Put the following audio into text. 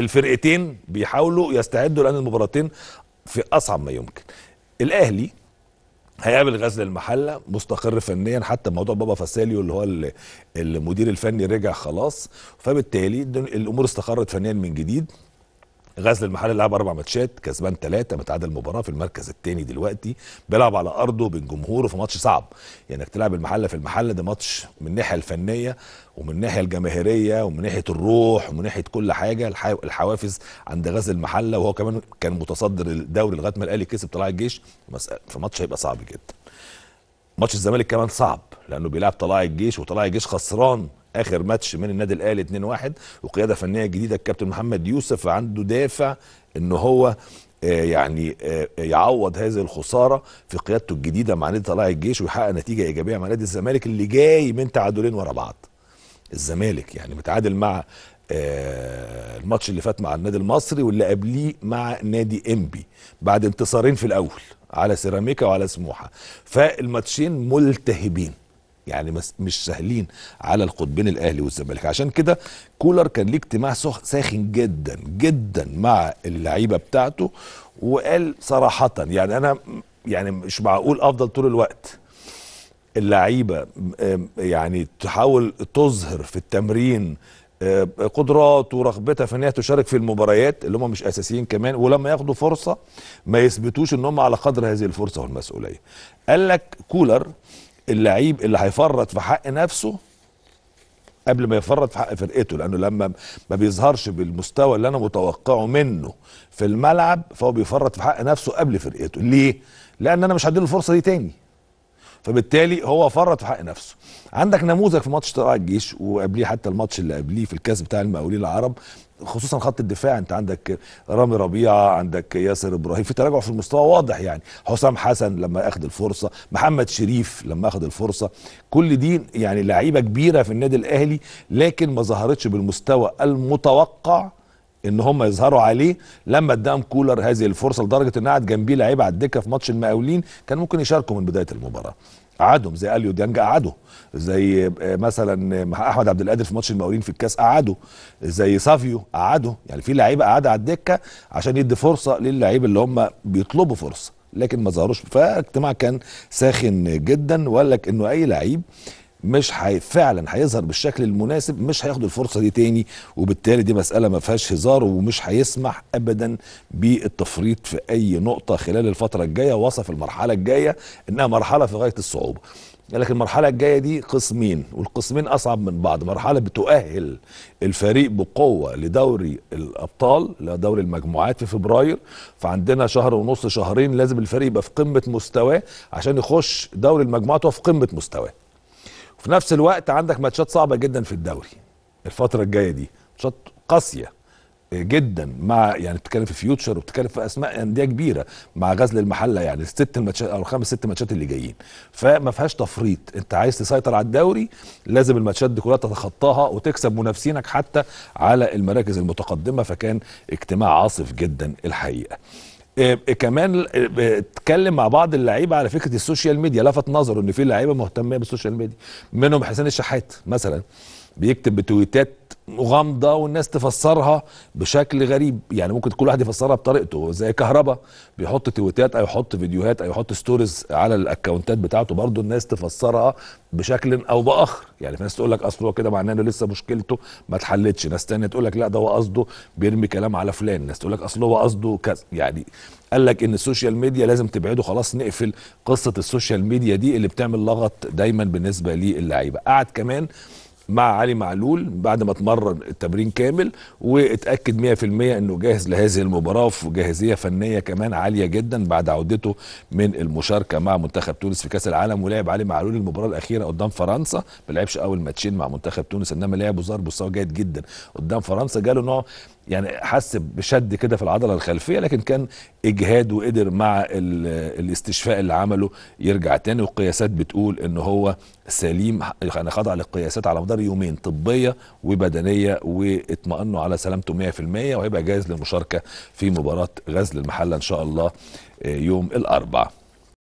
الفرقتين بيحاولوا يستعدوا لان المباراتين في اصعب ما يمكن الاهلي هيقابل غزل المحله مستقر فنيا حتى موضوع بابا فاساليو اللي هو المدير الفني رجع خلاص فبالتالي الامور استقرت فنيا من جديد غزل المحل لعب اربع ماتشات كسبان ثلاثه متعادل مباراه في المركز الثاني دلوقتي بيلعب على ارضه بين جمهوره في ماتش صعب يعني انك تلعب المحله في المحله ده ماتش من الناحيه الفنيه ومن الناحيه الجماهيريه ومن ناحيه الروح ومن ناحيه كل حاجه الحوافز عند غزل المحله وهو كمان كان متصدر الدوري لغايه ما الاهلي كسب طلائع الجيش في ماتش هيبقى صعب جدا ماتش الزمالك كمان صعب لانه بيلعب طلائع الجيش وطلائع الجيش خسران اخر ماتش من النادي الاهلي 2-1 وقياده فنيه جديده الكابتن محمد يوسف عنده دافع ان هو آه، يعني آه، يعوض هذه الخساره في قيادته الجديده مع نادي طلائع الجيش ويحقق نتيجه ايجابيه مع نادي الزمالك اللي جاي من تعادلين ورا بعض. الزمالك يعني متعادل مع آه، الماتش اللي فات مع النادي المصري واللي قبليه مع نادي انبي بعد انتصارين في الاول على سيراميكا وعلى سموحه فالماتشين ملتهبين يعني مش سهلين على القطبين الاهلي والزمالك عشان كده كولر كان ليه اجتماع ساخن جدا جدا مع اللعيبه بتاعته وقال صراحه يعني انا يعني مش معقول افضل طول الوقت اللعيبه يعني تحاول تظهر في التمرين قدرات ورغبتها في انها تشارك في المباريات اللي هم مش اساسيين كمان ولما ياخدوا فرصه ما يثبتوش ان هم على قدر هذه الفرصه والمسؤوليه. قال لك كولر اللعيب اللي هيفرط في حق نفسه قبل ما يفرط في حق فرقته لانه لما ما بيظهرش بالمستوى اللي انا متوقعه منه في الملعب فهو بيفرط في حق نفسه قبل فرقته ليه لان انا مش هديله الفرصه دي تاني فبالتالي هو فرط في حق نفسه عندك نموذج في ماتش طلائع الجيش وقبليه حتى الماتش اللي قبليه في الكاس بتاع المقاولين العرب خصوصا خط الدفاع انت عندك رامي ربيعه عندك ياسر ابراهيم في تراجع في المستوى واضح يعني حسام حسن لما اخذ الفرصه محمد شريف لما اخذ الفرصه كل دي يعني لعيبه كبيره في النادي الاهلي لكن ما ظهرتش بالمستوى المتوقع ان هم يظهروا عليه لما اداهم كولر هذه الفرصه لدرجه ان قعد جنبيه لعيبه على الدكه في ماتش المقاولين كان ممكن يشاركوا من بدايه المباراه قعدهم زي اليو ديانج قعده زي آه، مثلا آه، احمد عبد القادر في ماتش المقاولين في الكاس قعده زي سافيو قعده يعني في لعيبه قاعده على الدكه عشان يدي فرصه للعيب اللي هم بيطلبوا فرصه لكن ما ظهروش فاجتماع كان ساخن جدا وقال لك انه اي لعيب مش حي... فعلا هيظهر بالشكل المناسب مش هياخد الفرصه دي تاني وبالتالي دي مساله ما فيهاش هزار ومش هيسمح ابدا بالتفريط في اي نقطه خلال الفتره الجايه وصف المرحله الجايه انها مرحله في غايه الصعوبه لكن المرحلة الجاية دي قسمين والقسمين أصعب من بعض مرحلة بتؤهل الفريق بقوة لدوري الأبطال لدوري المجموعات في فبراير فعندنا شهر ونص شهرين لازم الفريق يبقى في قمة مستواه عشان يخش دوري المجموعات وهو في قمة مستواه وفي نفس الوقت عندك ماتشات صعبه جدا في الدوري الفتره الجايه دي ماتشات قاسيه جدا مع يعني بتتكلم في فيوتشر وبتتكلم في اسماء انديه كبيره مع غزل المحله يعني الست الماتشات او الخمس ست ماتشات اللي جايين فما فيهاش تفريط انت عايز تسيطر على الدوري لازم الماتشات دي كلها تتخطاها وتكسب منافسينك حتى على المراكز المتقدمه فكان اجتماع عاصف جدا الحقيقه آه، آه، كمان اتكلم آه، مع بعض اللعيبه على فكره السوشيال ميديا لفت نظره ان في لعيبه مهتمه بالسوشيال ميديا منهم حسين الشحات مثلا بيكتب بتويتات غامضه والناس تفسرها بشكل غريب يعني ممكن كل واحد يفسرها بطريقته زي كهربا بيحط تويتات او يحط فيديوهات او يحط ستوريز على الاكونتات بتاعته برضه الناس تفسرها بشكل او باخر يعني في ناس تقول لك اصل هو كده معناه انه لسه مشكلته ما اتحلتش ناس تانية تقول لك لا ده هو قصده بيرمي كلام على فلان ناس تقول لك اصل هو قصده كذا يعني قال لك ان السوشيال ميديا لازم تبعده خلاص نقفل قصه السوشيال ميديا دي اللي بتعمل لغط دايما بالنسبه للعيبه قعد كمان مع علي معلول بعد ما اتمرن التمرين كامل واتاكد 100% انه جاهز لهذه المباراه في جاهزيه فنيه كمان عاليه جدا بعد عودته من المشاركه مع منتخب تونس في كاس العالم ولعب علي معلول المباراه الاخيره قدام فرنسا ما لعبش اول ماتشين مع منتخب تونس انما لعب وظهر مستوى جيد جدا قدام فرنسا جاله نوع يعني حس بشد كده في العضله الخلفيه لكن كان اجهاد وقدر مع الاستشفاء اللي عمله يرجع تاني والقياسات بتقول ان هو سليم يعني خضع للقياسات على مدار يومين طبيه وبدنيه واطمئنوا على سلامته 100% وهيبقى جاهز للمشاركه في مباراه غزل المحله ان شاء الله آه، يوم الاربعاء